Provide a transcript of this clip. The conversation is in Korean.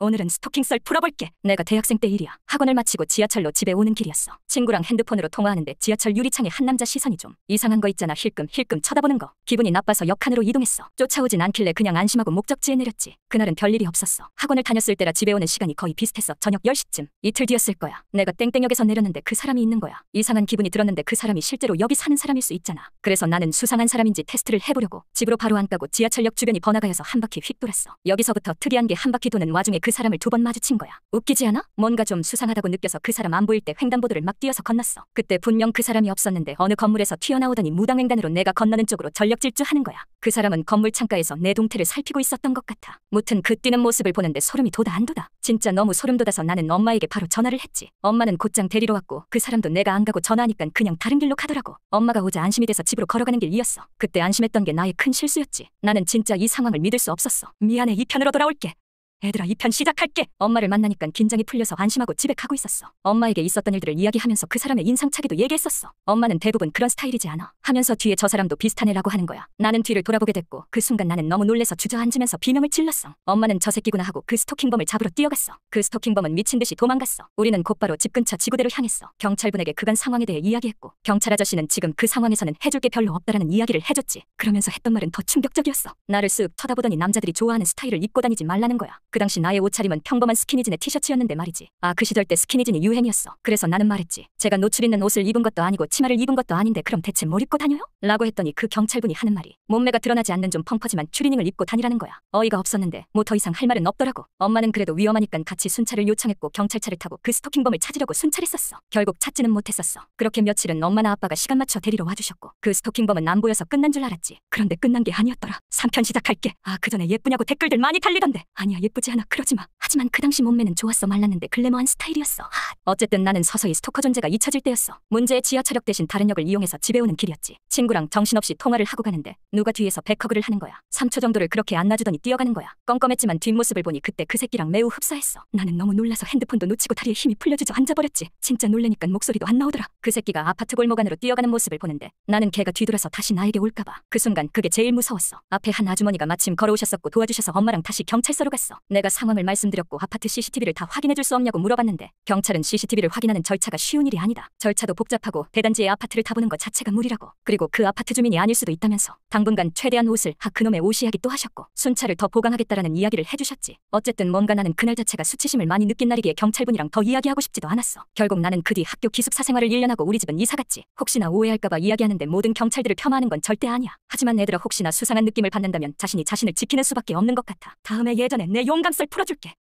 오늘은 스토킹 썰 풀어볼게. 내가 대학생 때 일이야. 학원을 마치고 지하철로 집에 오는 길이었어. 친구랑 핸드폰으로 통화하는데 지하철 유리창에 한 남자 시선이 좀 이상한 거 있잖아. 힐끔 힐끔 쳐다보는 거. 기분이 나빠서 역한으로 이동했어. 쫓아오진 않길래 그냥 안심하고 목적지에 내렸지. 그날은 별일이 없었어. 학원을 다녔을 때라 집에 오는 시간이 거의 비슷했어. 저녁 10시쯤. 이틀 뒤였을 거야. 내가 땡땡역에서 내렸는데 그 사람이 있는 거야. 이상한 기분이 들었는데 그 사람이 실제로 여기 사는 사람일 수 있잖아. 그래서 나는 수상한 사람인지 테스트를 해보려고 집으로 바로 안 가고 지하철역 주변이 번화가여서 한 바퀴 휙 돌았어. 여기서부터 특이한 게한 바퀴 도는 와중에 그그 사람을 두 번 마주친 거야. 웃기지 않아? 뭔가 좀 수상하다고 느껴서 그 사람 안 보일 때 횡단보도를 막 뛰어서 건넜어. 그때 분명 그 사람이 없었는데 어느 건물에서 튀어나오더니 무당횡단으로 내가 건너는 쪽으로 전력 질주하는 거야. 그 사람은 건물 창가에서 내 동태를 살피고 있었던 것 같아. 무튼 그 뛰는 모습을 보는데 소름이 돋아 안 돋아. 진짜 너무 소름 돋아서 나는 엄마에게 바로 전화를 했지. 엄마는 곧장 데리러 왔고 그 사람도 내가 안 가고 전화하니까 그냥 다른 길로 가더라고. 엄마가 오자 안심이 돼서 집으로 걸어가는 길이었어. 그때 안심했던 게 나의 큰 실수였지. 나는 진짜 이 상황을 믿을 수 없었어. 미안해 이 편으로 돌아올게. 애들아 이 편 시작할게. 엄마를 만나니깐 긴장이 풀려서 안심하고 집에 가고 있었어. 엄마에게 있었던 일들을 이야기하면서 그 사람의 인상착의도 얘기했었어. 엄마는 대부분 그런 스타일이지 않아. 하면서 뒤에 저 사람도 비슷하네라고 하는 거야. 나는 뒤를 돌아보게 됐고 그 순간 나는 너무 놀래서 주저앉으면서 비명을 질렀어. 엄마는 저 새끼구나 하고 그 스토킹범을 잡으러 뛰어갔어. 그 스토킹범은 미친 듯이 도망갔어. 우리는 곧바로 집 근처 지구대로 향했어. 경찰분에게 그간 상황에 대해 이야기했고 경찰 아저씨는 지금 그 상황에서는 해줄 게 별로 없다라는 이야기를 해줬지. 그러면서 했던 말은 더 충격적이었어. 나를 쓱 쳐다보더니 남자들이 좋아하는 스타일을 입고 다니지 말라는 거야. 그 당시 나의 옷차림은 평범한 스키니진의 티셔츠였는데 말이지. 아 그 시절 때 스키니진이 유행이었어. 그래서 나는 말했지. 제가 노출 있는 옷을 입은 것도 아니고 치마를 입은 것도 아닌데 그럼 대체 뭘 입고 다녀요? 라고 했더니 그 경찰분이 하는 말이 몸매가 드러나지 않는 좀 펑퍼지만 추리닝을 입고 다니라는 거야. 어이가 없었는데 뭐 더 이상 할 말은 없더라고. 엄마는 그래도 위험하니까 같이 순찰을 요청했고 경찰차를 타고 그 스토킹범을 찾으려고 순찰했었어. 결국 찾지는 못했었어. 그렇게 며칠은 엄마나 아빠가 시간 맞춰 데리러 와주셨고 그 스토킹범은 안 보여서 끝난 줄 알았지. 그런데 끝난 게 아니었더라. 3편 시작할게. 아 그 전에 예쁘냐고 댓글들 많이 달리던데. 아니야 예쁘지 않아 그러지 마. 하지만 그 당시 몸매는 좋았어 말랐는데 글래머한 스타일이었어. 하. 어쨌든 나는 서서히 스토커 존재가 잊혀질 때였어. 문제의 지하 차력 대신 다른 역을 이용해서 집에 오는 길이었지. 있지. 친구랑 정신없이 통화를 하고 가는데 누가 뒤에서 백허그를 하는 거야. 3초 정도를 그렇게 안놔주더니 뛰어가는 거야. 껌껌했지만 뒷모습을 보니 그때 그 새끼랑 매우 흡사했어. 나는 너무 놀라서 핸드폰도 놓치고 다리에 힘이 풀려지자 앉아버렸지. 진짜 놀래니까 목소리도 안 나오더라. 그 새끼가 아파트 골목 안으로 뛰어가는 모습을 보는데 나는 걔가 뒤돌아서 다시 나에게 올까봐. 그 순간 그게 제일 무서웠어. 앞에 한 아주머니가 마침 걸어오셨었고 도와주셔서 엄마랑 다시 경찰서로 갔어. 내가 상황을 말씀드렸고 아파트 CCTV를 다 확인해줄 수 없냐고 물어봤는데 경찰은 CCTV를 확인하는 절차가 쉬운 일이 아니다. 절차도 복잡하고 대단지의 아파트를 타보는 것 자체가 무리라고. 그리고 그 아파트 주민이 아닐 수도 있다면서 당분간 최대한 옷을 하그놈의 옷이 하기도 하셨고 순찰을 더 보강하겠다라는 이야기를 해주셨지. 어쨌든 뭔가 나는 그날 자체가 수치심을 많이 느낀 날이기에 경찰분이랑 더 이야기하고 싶지도 않았어. 결국 나는 그 뒤 학교 기숙사 생활을 1년하고 우리 집은 이사갔지. 혹시나 오해할까봐 이야기하는데 모든 경찰들을 폄하하는 건 절대 아니야. 하지만 얘들아 혹시나 수상한 느낌을 받는다면 자신이 자신을 지키는 수밖에 없는 것 같아. 다음에 예전에 내 용감썰 풀어줄게.